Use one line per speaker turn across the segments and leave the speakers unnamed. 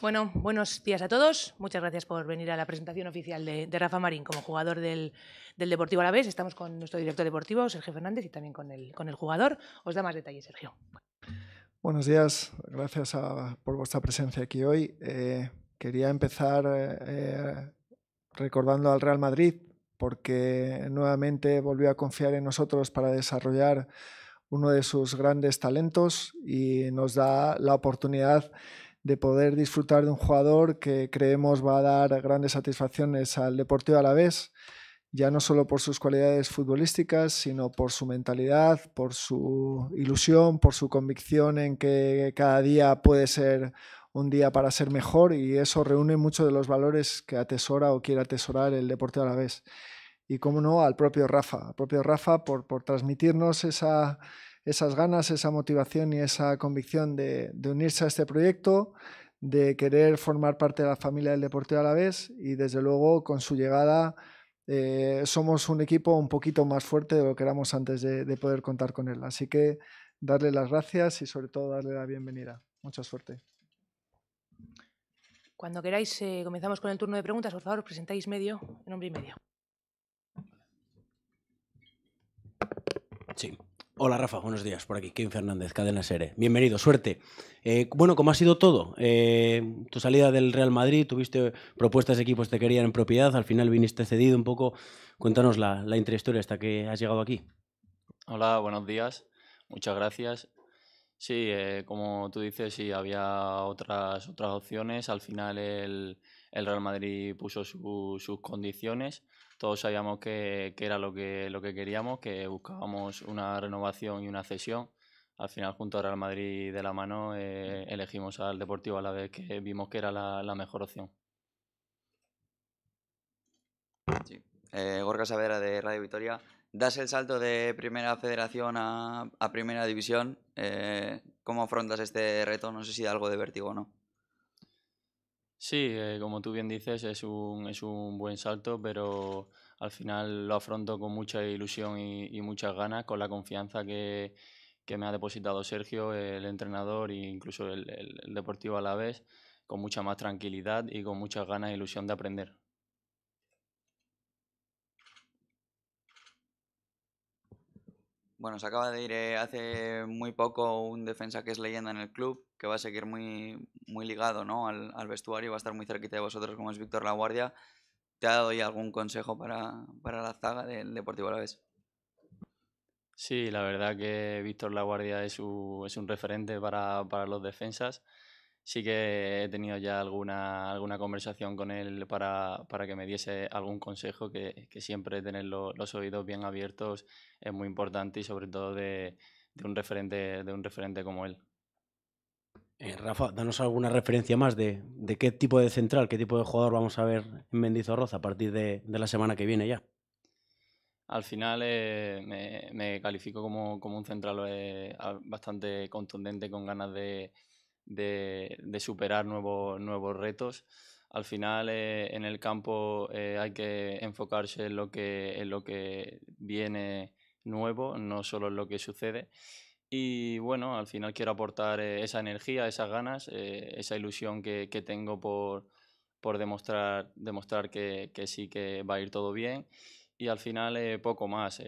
Bueno, buenos días a todos. Muchas gracias por venir a la presentación oficial de, Rafa Marín como jugador del, del Deportivo Alavés. Estamos con nuestro director deportivo, Sergio Fernández, y también con el, jugador. Os da más detalles, Sergio.
Buenos días. Gracias por vuestra presencia aquí hoy. Eh, quería empezar eh, recordando al Real Madrid porque nuevamente volvió a confiar en nosotros para desarrollar uno de sus grandes talentos y nos da la oportunidad de de poder disfrutar de un jugador que creemos va a dar grandes satisfacciones al Deportivo vez ya no solo por sus cualidades futbolísticas, sino por su mentalidad, por su ilusión, por su convicción en que cada día puede ser un día para ser mejor y eso reúne muchos de los valores que atesora o quiere atesorar el Deportivo vez Y cómo no, al propio Rafa, al propio Rafa por, por transmitirnos esa esas ganas, esa motivación y esa convicción de, unirse a este proyecto, de querer formar parte de la familia del deporte a la vez y desde luego con su llegada eh, somos un equipo un poquito más fuerte de lo que éramos antes de, poder contar con él. Así que darle las gracias y sobre todo darle la bienvenida. Mucha suerte.
Cuando queráis, eh, comenzamos con el turno de preguntas. Por favor, os presentáis medio, nombre y medio.
Sí. Hola Rafa, buenos días. Por aquí, Kim Fernández, Cadena Sere. Bienvenido, suerte. Eh, bueno, ¿cómo ha sido todo? Eh, tu salida del Real Madrid, tuviste propuestas de equipos que te querían en propiedad, al final viniste cedido un poco. Cuéntanos la, la intrahistoria hasta que has llegado aquí.
Hola, buenos días. Muchas gracias. Sí, eh, como tú dices, sí, había otras, otras opciones. Al final el, el Real Madrid puso sus condiciones. Todos sabíamos que, que, era lo que, lo que queríamos, que buscábamos una renovación y una cesión. Al final, junto al Real Madrid de la mano, eh, elegimos al Deportivo a la vez que vimos que era la, mejor opción. Eh, Gorka Savera de Radio Vitoria. Das el salto de Primera Federación a, a Primera División eh, ¿Cómo afrontas este reto? No sé si da algo de vértigo o no. Sí, eh, como tú bien dices, es un, buen salto, pero al final lo afronto con mucha ilusión y, muchas ganas, con la confianza que, me ha depositado Sergio, el entrenador e incluso el, deportivo a la vez, con mucha más tranquilidad y con muchas ganas e ilusión de aprender. Bueno, se acaba de ir eh, hace muy poco un defensa que es leyenda en el club, que va a seguir muy, muy ligado ¿no? al, al vestuario, va a estar muy cerquita de vosotros, como es Víctor Laguardia. ¿Te ha dado algún consejo para, para la zaga del Deportivo Alavés? Sí, la verdad que Víctor Laguardia es, un, es un referente para, para los defensas sí que he tenido ya alguna, alguna conversación con él para, que me diese algún consejo, que, siempre tener los oídos bien abiertos es muy importante y sobre todo de, un, referente, de un referente
como él. Eh, Rafa, danos alguna referencia más de, qué tipo de central, qué tipo de jugador vamos a ver en Mendizorroza a partir de, la semana que viene ya.
Al final eh, me, califico como, como un central eh, bastante contundente, con ganas de, de, superar nuevos, nuevos retos. Al final eh, en el campo eh, hay que enfocarse en lo que, en lo que viene nuevo, no solo en lo que sucede. Y bueno, al final quiero aportar eh, esa energía, esas ganas, esa ilusión que, tengo por, demostrar, demostrar que, sí que va a ir todo bien. Y al final poco más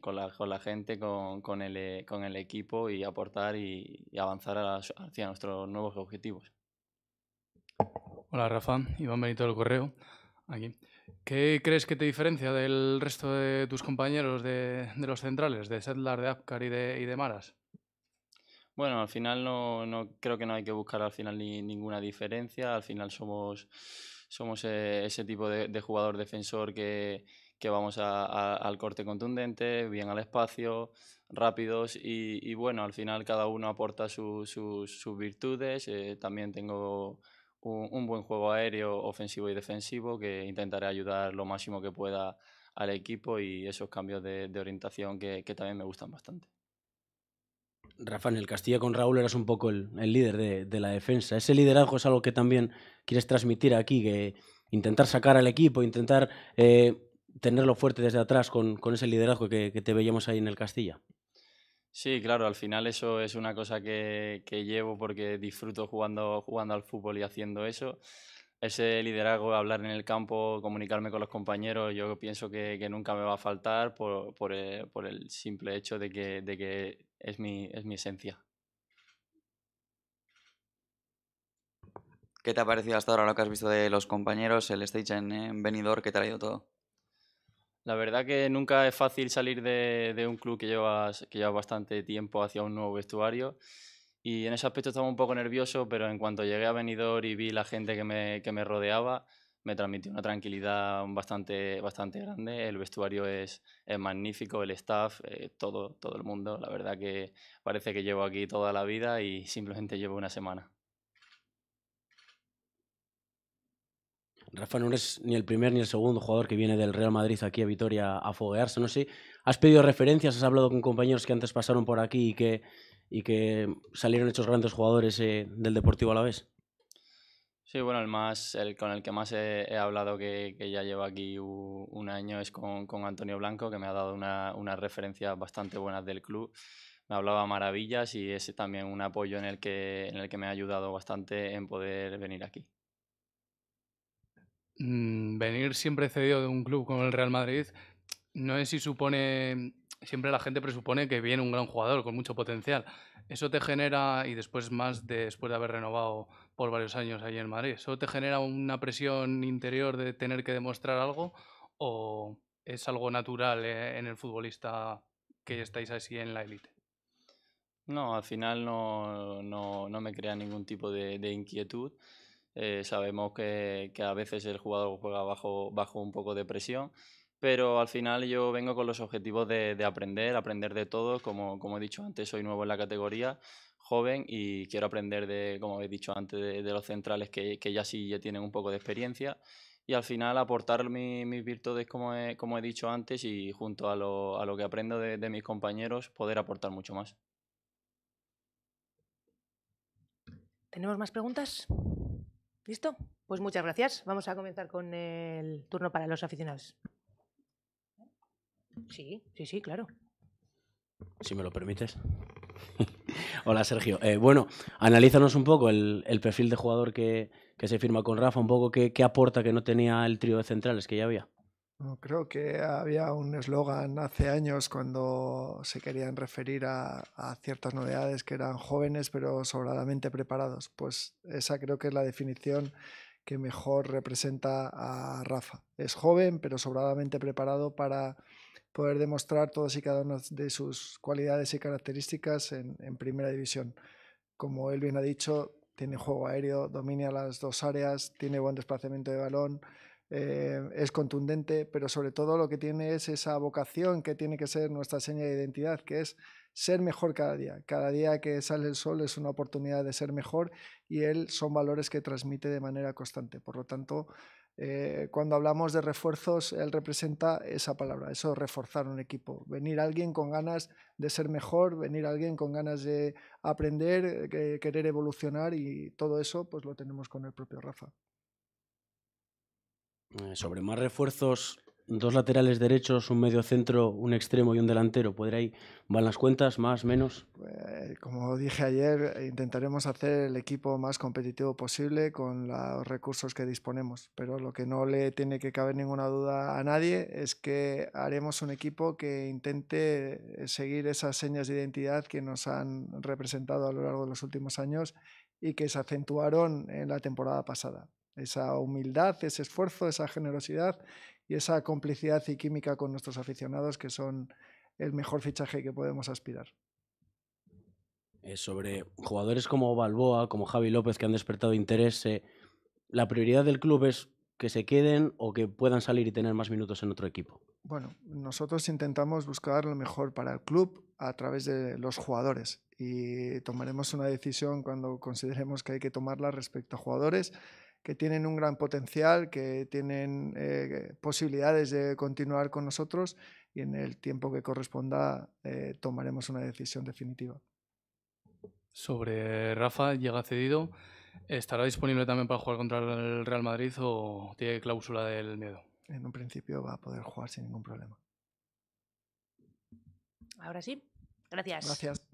con la, gente, con, con, el, eh, equipo y aportar y, avanzar hacia nuestros nuevos objetivos.
Hola Rafa, Iván Benito del Correo, aquí. ¿Qué crees que te diferencia del resto de tus compañeros de, los centrales, de Sedlar, de Apcar y de, Maras?
Bueno, al final no, creo que no hay que buscar al final ninguna diferencia. Al final somos, somos eh, ese tipo de jugador defensor que, que vamos al corte contundente, bien al espacio, rápidos y, bueno, al final cada uno aporta sus virtudes. Eh, también tengo un, buen juego aéreo, ofensivo y defensivo, que intentaré ayudar lo máximo que pueda al equipo y esos cambios de, orientación que, también me gustan bastante.
Rafael en el Castilla con Raúl eras un poco el, líder de, la defensa. Ese liderazgo es algo que también quieres transmitir aquí, que, intentar sacar al equipo, intentar eh, tenerlo fuerte desde atrás con, ese liderazgo que, te veíamos ahí en el Castilla.
Sí, claro, al final eso es una cosa que, llevo porque disfruto jugando, jugando al fútbol y haciendo eso ese liderazgo, hablar en el campo, comunicarme con los compañeros, yo pienso que, nunca me va a faltar por, eh, el, simple hecho de que, que, es, mi, es mi esencia. ¿Qué te ha parecido hasta ahora lo que has visto de los compañeros, el stage en Benidorm, eh, que te ha traído todo? La verdad que nunca es fácil salir de, un club que llevas, que lleva bastante tiempo hacia un nuevo vestuario. Y en ese aspecto estaba un poco nervioso, pero en cuanto llegué a Benidorm y vi la gente que me, me rodeaba, me transmitió una tranquilidad bastante, bastante grande. El vestuario es, magnífico, el staff, eh, todo, todo el mundo. La verdad que parece que llevo aquí toda la vida y simplemente llevo una semana.
Rafa no eres ni el primer ni el segundo jugador que viene del Real Madrid aquí a Vitoria a foguearse, no sé. ¿Has pedido referencias? ¿Has hablado con compañeros que antes pasaron por aquí y que, y que salieron hechos grandes jugadores eh, del Deportivo a la vez?
Sí, bueno, el más, el con el que más he, hablado que, ya lleva aquí un año es con, Antonio Blanco, que me ha dado unas una referencia bastante buenas del club. Me hablaba maravillas y es también un apoyo en el que, en el que me ha ayudado bastante en poder venir aquí.
Mm, venir siempre cedido de un club como el Real Madrid, no es si supone, siempre la gente presupone que viene un gran jugador con mucho potencial. Eso te genera, y después más después de haber renovado por varios años ahí en Madrid, ¿eso te genera una presión interior de tener que demostrar algo o es algo natural eh, en el futbolista que estáis así en la élite?
No, al final no, me crea ningún tipo de inquietud. Eh, sabemos que, que, a veces el jugador juega bajo, bajo un poco de presión, pero al final yo vengo con los objetivos de, de aprender, aprender de todo. Como, como, he dicho antes, soy nuevo en la categoría, joven y quiero aprender de, como he dicho antes, de, los centrales que, que, ya sí ya tienen un poco de experiencia. Y al final aportar mis virtudes, como he, como he dicho antes, y junto a lo, a lo que aprendo de, de mis compañeros, poder aportar mucho más.
¿Tenemos más preguntas? ¿Listo? Pues muchas gracias. Vamos a comenzar con el turno para los aficionados. Sí, sí, sí, claro.
Si me lo permites. Hola, Sergio. Eh, bueno, analízanos un poco el, perfil de jugador que, se firma con Rafa, un poco qué aporta que no tenía el trío de centrales que ya había.
Mm, creo que había un eslogan hace años cuando se querían referir a, ciertas novedades que eran jóvenes pero sobradamente preparados. Pues esa creo que es la definición que mejor representa a Rafa. Es joven pero sobradamente preparado para poder demostrar todas y cada una de sus cualidades y características en primera división. Como él bien ha dicho, tiene juego aéreo, domina las dos áreas, tiene buen desplazamiento de balón eh, es contundente, pero sobre todo lo que tiene es esa vocación que tiene que ser nuestra seña de identidad, que es ser mejor cada día. Cada día que sale el sol es una oportunidad de ser mejor y él son valores que transmite de manera constante. Por lo tanto, eh, cuando hablamos de refuerzos, él representa esa palabra, eso reforzar un equipo. Venir alguien con ganas de ser mejor, venir alguien con ganas de aprender, eh, querer evolucionar y todo eso pues lo tenemos con el propio Rafa.
Eh, sobre más refuerzos, dos laterales derechos, un medio centro, un extremo y un delantero. ¿Podrían ahí van las cuentas, más, menos?
Pues, como dije ayer, intentaremos hacer el equipo más competitivo posible con los recursos que disponemos. Pero lo que no le tiene que caber ninguna duda a nadie es que haremos un equipo que intente eh, seguir esas señas de identidad que nos han representado a lo largo de los últimos años y que se acentuaron en la temporada pasada esa humildad, ese esfuerzo, esa generosidad y esa complicidad y química con nuestros aficionados que son el mejor fichaje que podemos aspirar.
Eh, sobre jugadores como Balboa, como Javi López que han despertado interés, eh, ¿la prioridad del club es que se queden o que puedan salir y tener más minutos en otro equipo?
Bueno, nosotros intentamos buscar lo mejor para el club a través de los jugadores y tomaremos una decisión cuando consideremos que hay que tomarla respecto a jugadores que tienen un gran potencial, que tienen eh, posibilidades de continuar con nosotros y en el tiempo que corresponda eh, tomaremos una decisión definitiva.
Sobre Rafa, llega cedido. ¿Estará disponible también para jugar contra el Real Madrid o tiene cláusula del miedo?
En un principio va a poder jugar sin ningún problema.
Ahora sí. Gracias. Gracias.